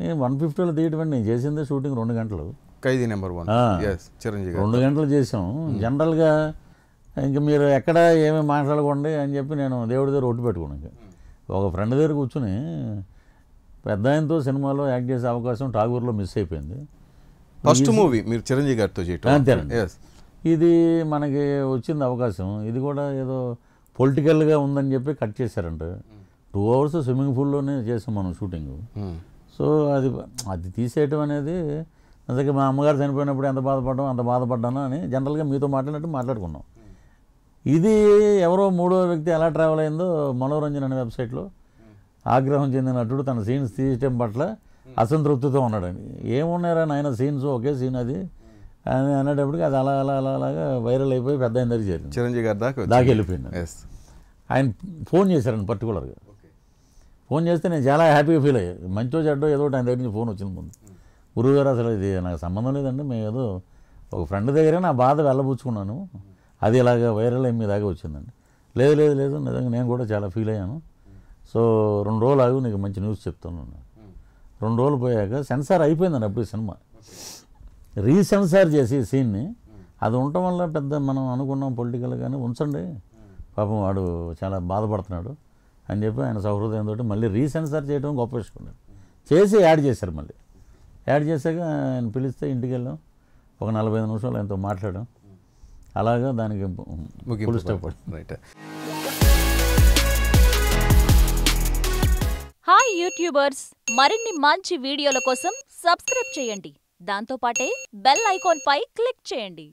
నేను వన్ ఫిఫ్టీలో తీయటం నేను చేసింది షూటింగ్ రెండు గంటలు ఖైదీ నెంబర్ వన్ చిరంజీవి రెండు గంటలు చేసాం hmm. జనరల్గా ఇంక మీరు ఎక్కడ ఏమి మాట్లాడకండి అని చెప్పి నేను దేవుడి దగ్గర ఒట్టు పెట్టుకున్నాను hmm. ఒక ఫ్రెండ్ దగ్గర కూర్చుని పెద్ద ఆయనతో సినిమాలో యాక్ట్ చేసే అవకాశం ఠాగూర్లో మిస్ అయిపోయింది ఫస్ట్ మూవీ మీరు చిరంజీవి గారితో చేయటం ఇది మనకి వచ్చింది అవకాశం ఇది కూడా ఏదో పొలిటికల్గా ఉందని చెప్పి కట్ చేశారంట టూ అవర్స్ స్విమ్మింగ్ పూల్లోనే చేసాం మనం షూటింగ్ సో అది అది తీసేయటం అనేది అందుకే మా అమ్మగారు చనిపోయినప్పుడు ఎంత బాధపడ్డాం అంత బాధపడ్డాను అని జనరల్గా మీతో మాట్లాడినట్టు మాట్లాడుకున్నాం ఇది ఎవరో మూడో వ్యక్తి ఎలా ట్రావెల్ అయిందో మనోరంజన్ అనే వెబ్సైట్లో ఆగ్రహం చెందినట్టు తన సీన్స్ తీయటం పట్ల అసంతృప్తితో ఉన్నాడని ఏమున్నారా ఆయన సీన్స్ ఒకే సీన్ అది అని అనేటప్పటికి అది అలా అలా అలా అలాగా వైరల్ అయిపోయి పెద్ద ఆయన దగ్గర చేరింది చిరంజీవి గారు దాకా దాకా వెళ్ళిపోయింది ఆయన ఫోన్ చేశారండి పర్టికులర్గా ఫోన్ చేస్తే నేను చాలా హ్యాపీగా ఫీల్ అయ్యాను మంచో చెడ్డో ఏదో ఆయన దగ్గర నుంచి ఫోన్ వచ్చింది ముందు గురువు గారు అసలు ఇది నాకు సంబంధం లేదండి మేము ఏదో ఒక ఫ్రెండ్ దగ్గరే నా బాధ వెళ్ళబుచ్చుకున్నాను అది ఇలాగ వైరల్ అయ్యి మీ దాకా వచ్చిందండి లేదు లేదు లేదు నిజంగా నేను కూడా చాలా ఫీల్ అయ్యాను సో రెండు రోజులు ఆగి నీకు మంచి న్యూస్ చెప్తాను రెండు రోజులు పోయాక సెన్సార్ అయిపోయిందండి అప్పుడు సినిమా రీసెన్సార్ చేసి సీన్ని అది ఉండటం వల్ల పెద్ద మనం అనుకున్నాం పొలిటికల్ కానీ ఉంచండి పాపం వాడు చాలా బాధపడుతున్నాడు అని చెప్పి ఆయన సౌహృదయంతో మళ్ళీ రీసెన్సర్ చేయడం గొప్ప ఇష్టపడ్డాడు చేసి యాడ్ చేశారు మళ్ళీ యాడ్ చేశాక ఆయన పిలిస్తే ఇంటికి వెళ్ళాం ఒక నలభై ఐదు నిమిషాలు ఆయనతో మాట్లాడడం అలాగా దానికి హాయ్ యూట్యూబర్స్ మరిన్ని మంచి వీడియోల కోసం సబ్స్క్రైబ్ చేయండి దాంతోపాటే బెల్ ఐకాన్ పై క్లిక్ చేయండి